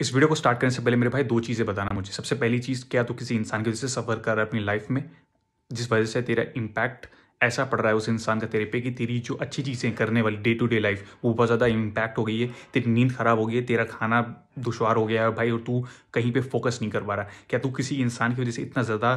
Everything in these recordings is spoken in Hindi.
इस वीडियो को स्टार्ट करने से पहले मेरे भाई दो चीज़ें बताना मुझे सबसे पहली चीज़ क्या तू किसी इंसान की वजह से सफ़र कर रहा है अपनी लाइफ में जिस वजह से तेरा इम्पैक्ट ऐसा पड़ रहा है उस इंसान का तेरे पे कि तेरी जो अच्छी चीज़ें करने वाली डे टू डे लाइफ वो बहुत ज़्यादा इम्पैक्ट हो गई है तेरी नींद खराब हो गई है तेरा खाना दुशवार हो गया है भाई और तू कहीं पे फोकस नहीं कर पा रहा क्या तू किसी इंसान की वजह से इतना ज़्यादा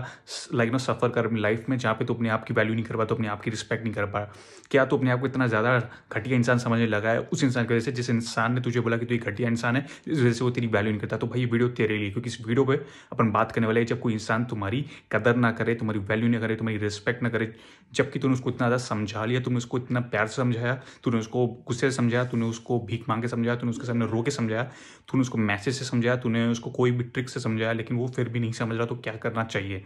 लाइक नो सफ़र कर अपनी लाइफ में जहाँ पे तू अपने आप की वैल्यू नहीं कर पा तो अपने आप की रिस्पेक्ट नहीं कर पा रहा क्या तू अपने आप को इतना ज़्यादा घटिया इंसान समझने लगा है उस इंसान की वजह से जिस इंसान ने तुझे बोला कि तू एक घटिया इंसान है इस वजह से वो तेरी वैल्यू नहीं करता तो भाई ये वीडियो तेरे लिए क्योंकि इस वीडियो पर अपन बात करने वाले हैं जब कोई इंसान तुम्हारी कदर ना करे तुम्हारी वैल्यू ना करे तुम्हारी रिस्पेक्ट ना करे जबकि तूने उसको इतना ज़्यादा समझा लिया तुमने उसको इतना प्यार से समझाया तूने उसको गुस्से से समझाया तूने उसको भीख मांग के समझाया तूने उसके सामने रो के समझाया तूने उसको उसको मैसेज से समझाया तूने उसको कोई भी ट्रिक से समझाया लेकिन वो फिर भी नहीं समझ रहा तो क्या करना चाहिए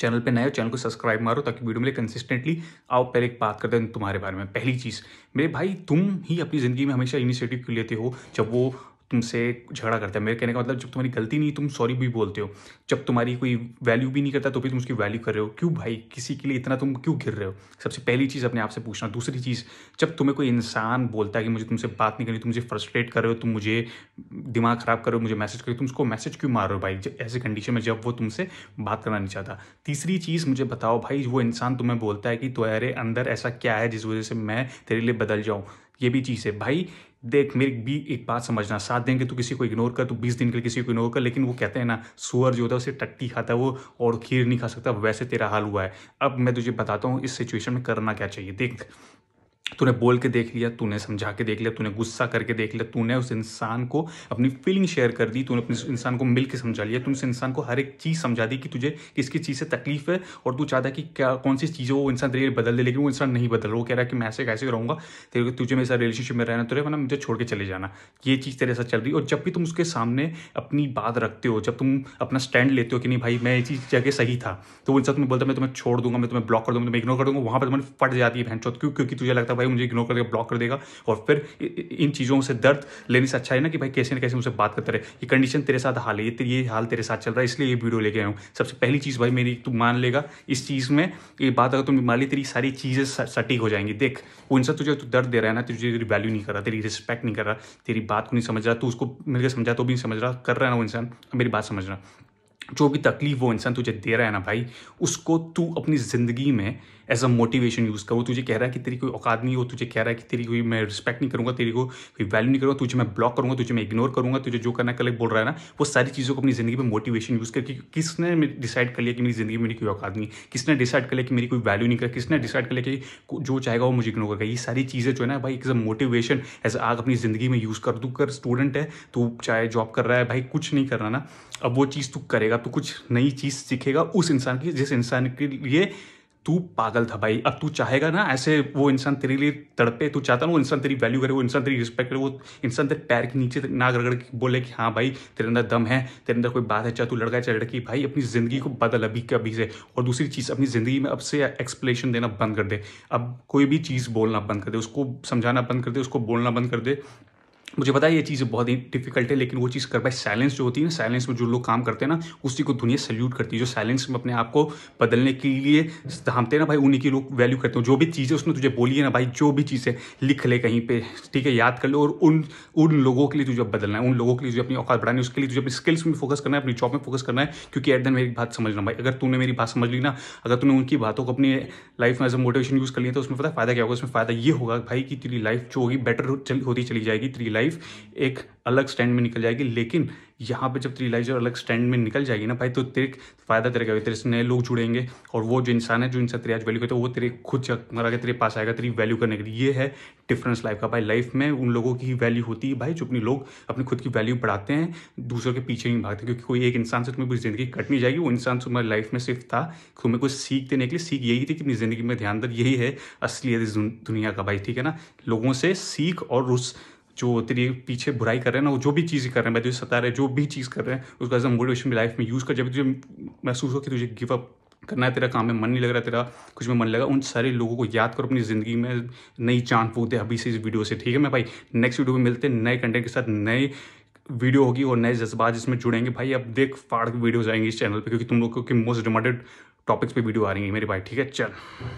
चैनल पे नए हो चैनल को सब्सक्राइब मारो ताकि वीडियो मिले कंसिस्टेंटली आओ पहले एक बात करते हैं तुम्हारे बारे में पहली चीज़ मेरे भाई तुम ही अपनी ज़िंदगी में हमेशा इनिशिएटिव क्यों लेते हो जब वो तुमसे झगड़ा करता है मेरे कहने का मतलब जब तुम्हारी गलती नहीं तुम सॉरी भी बोलते हो जब तुम्हारी कोई वैल्यू भी नहीं करता तो भी तुम उसकी वैल्यू कर रहे हो क्यों भाई किसी के लिए इतना तुम क्यों घिर रहे हो सबसे पहली चीज़ अपने आप से पूछना दूसरी चीज़ जब तुम्हें कोई इंसान बोलता है कि मुझे तुमसे बात नहीं करनी तुम मुझे फ्रस्ट्रेट कर रहे हो तुम मुझे दिमाग ख़राब कर रहे हो मुझे मैसेज करो तुम उसको मैसेज क्यों मार रहे हो भाई ऐसे कंडीशन में जब वो तुमसे बात करना नहीं चाहता तीसरी चीज़ मुझे बताओ भाई वो इंसान तुम्हें बोलता है कि तुम्हारे अंदर ऐसा क्या है जिस वजह से मैं तेरे लिए बदल जाऊँ ये भी चीज़ है भाई देख मेरी भी एक बात समझना साथ देंगे तो किसी को इग्नोर कर तो बीस दिन के लिए किसी को इग्नोर कर लेकिन वो कहते हैं ना सुअर जो होता है उसे टट्टी खाता है वो और खीर नहीं खा सकता वैसे तेरा हाल हुआ है अब मैं तुझे बताता हूँ इस सिचुएशन में करना क्या चाहिए देख तूने बोल के देख लिया तूने समझा के देख लिया तूने गुस्सा करके देख लिया तूने उस इंसान को अपनी फीलिंग शेयर कर दी तूने अपने इंसान को मिल के समझा लिया तूने उस इंसान को हर एक चीज़ समझा दी कि तुझे किसकी चीज़ से तकलीफ है और तू चाहता है कि क्या कौन सी चीज़ें वो इंसान तेरे बदल दे लेकिन वो इंसान नहीं बदल वो कह रहा है कि मैं ऐसे कैसे रहूँगा तेरे तुझे मेरे साथ रिलेशनशिप में रहना तेरे वरना मुझे छोड़ के चले जाना ये चीज़ तेरे साथ चल रही और जब भी तुम उसके सामने अपनी बात रखते हो जब तुम अपना स्टैंड लेते हो कि नहीं भाई मैं ये चीज़ जगह सही था तो वो इंसान तुम्हें बोलता मैं तुम्हें छोड़ दूंगा मैं तुम्हें ब्लॉक कर दूंगा तुम्हें इग्नोर कर दूंगा वहाँ पर तुम्हें फट जाती है भैन क्यों क्योंकि तुझे लगता है भाई मुझे इग्नोर कर देगा ब्लॉक कर देगा और फिर इन चीज़ों से दर्द लेने से अच्छा है ना कि भाई कैसे ना कैसे मुझसे बात करते रहे ये कंडीशन तेरे साथ हाल है ये ये हाल तेरे साथ चल रहा है इसलिए ये वीडियो लेके आया हूँ सबसे पहली चीज़ भाई मेरी तू मान लेगा इस चीज़ में ये बात अगर तुम मान ली तेरी सारी चीज़ें सटीक हो जाएंगी देख वो इंसान तुझे तू दर्द दे रहा है ना तुझे तेरी वैल्यू नहीं कर रहा तेरी रिस्पेक्ट नहीं कर रहा तेरी बात को नहीं समझ रहा तू उसको मिलकर समझा तो भी नहीं समझ रहा कर रहा है ना वो इंसान मेरी बात समझ रहा जो भी तकलीफ वो इंसान तुझे दे रहा है ना भाई उसको तू अपनी ज़िंदगी में एज अ मोटिवेशन यूज़ कर वो तुझे कह रहा है कि तेरी कोई औकात नहीं हो तुझे कह रहा है कि तेरी कोई मैं रिस्पेक्ट नहीं करूँगा तेरी को कोई वैल्यू नहीं करूँगा तुझे मैं ब्लॉक करूँगा तुझे मैं इग्नोर करूँगा तुझे जो करना कल बोल रहा है ना वो सारी चीज़ों को अपनी ज़िंदगी में मोटिवेशन यूज़ करके किसने डिसाइड कर लिया कि मेरी ज़िंदगी में मेरी कोई औकात नहीं किसने डिसाइड कर लिया कि मेरी कोई वैल्यू नहीं कर किसने डिसाइड कर लिया कि जो चाहेगा वो मुझे इग्नोर करेगा ये सारी चीज़ें जो है ना भाई एज अ मोटिवेशन एज आग अपनी ज़िंदगी में यूज़ कर दू कर स्टूडेंट है तू चाहे जॉब कर रहा है भाई कुछ नहीं कर रहा ना अब वो चीज़ तू करेगा तू कुछ नई चीज़ सीखेगा उस इंसान की जिस इंसान के लिए तू पागल था भाई अब तू चाहेगा ना ऐसे वो इंसान तेरे लिए तड़पे तू चाहता ना वो इंसान तेरी वैल्यू करे वो इंसान तेरी रिस्पेक्ट करे वो इंसान तेरे पैर के नीचे ना रगड़ के बोले कि हाँ भाई तेरे अंदर दम है तेरे अंदर कोई बात है चाहे तू लड़का है चाहे लड़की भाई अपनी ज़िंदगी को बदल अभी के अभी से और दूसरी चीज़ अपनी ज़िंदगी में अब से एक्सप्लेनेशन देना बंद कर दे अब कोई भी चीज़ बोलना बंद कर दे उसको समझाना बंद कर दे उसको बोलना बंद कर दे मुझे पता है ये चीज़ बहुत ही डिफिकल्ट है लेकिन वो चीज़ कर पाए साइलेंस जो होती है ना साइलेंस में जो लोग काम करते हैं ना उसी को दुनिया सल्यूट करती है जो साइलेंस में अपने आप को बदलने के लिए थामते हैं ना भाई उन्हीं की लोग वैल्यू करते हैं जो भी चीज़ें उसने तुझे बोली है ना भाई जो भी चीज़ें लिख ले कहीं पर ठीक है याद कर लो और उन उन लोगों के लिए तुझे बदलना है उन लोगों के लिए तुझे अपनी औकात बढ़ानी उसके लिए तुझे अपनी स्किल्स में फोकस करना है अपनी जॉब में फोकस करना है क्योंकि एट दिन मेरी बात समझना भाई अगर तूने मेरी बात समझ ली ना अगर तूने उनकी बातों को अपनी लाइफ में एज अ मोटिवेशन यूज़ कर लिया तो उसमें पता फ़ायदा क्या होगा उसमें फ़ायदा ये होगा भाई कि तेरी लाइफ जो होगी बेटर होती चली जाएगी तेरी लाइफ लाइफ एक अलग स्टैंड में निकल जाएगी लेकिन यहाँ पे जब तेरी लाइफ जो अलग स्टैंड में निकल जाएगी ना भाई तो तेरे फायदा तेरे तेरे से नए लोग जुड़ेंगे और वो जो इंसान है जो इंसान तेरी आज वैल्यू करते है वो तेरे खुद मरा के तेरे पास आएगा तेरी वैल्यू करने के लिए ये है डिफरेंस लाइफ का भाई लाइफ में उन लोगों की वैल्यू होती है भाई जो अपने लोग अपनी खुद की वैल्यू बढ़ाते हैं दूसरों के पीछे नहीं भागते क्योंकि कोई एक इंसान से तुम्हें पूरी जिंदगी कट नहीं जाएगी वो इंसान तुम्हारी लाइफ में सिर्फ था तुम्हें कुछ सीख देने के लिए सीख यही थी कि अपनी जिंदगी में ध्यान दर यही है असलियत इस दुनिया का भाई ठीक है ना लोगों से सीख और उस जो तेरी पीछे बुराई कर रहे हैं ना वो जो भी चीज़ कर रहे हैं मैं तुझे सता रहे जो भी चीज़ कर रहे हैं उसको एज अ मोटिवेशन भी लाइफ में यूज़ कर जब तुझे महसूस हो कि तुझे गिव अप करना है तेरा काम में मन नहीं लग रहा तेरा कुछ में मन लगा उन सारे लोगों को याद करो अपनी ज़िंदगी में नई चांद दे अभी से इस वीडियो से ठीक है मैं भाई नेक्स्ट वीडियो में मिलते हैं नए कंटेंट के साथ नए वीडियो होगी और नए जज्बात जिसमें जुड़ेंगे भाई अब देख फाड़ के वीडियोज आएंगे इस चैनल पर क्योंकि तुम लोगों के मोस्ट डिमांडेड टॉपिक्स पे वीडियो आ रही है मेरे भाई ठीक है चल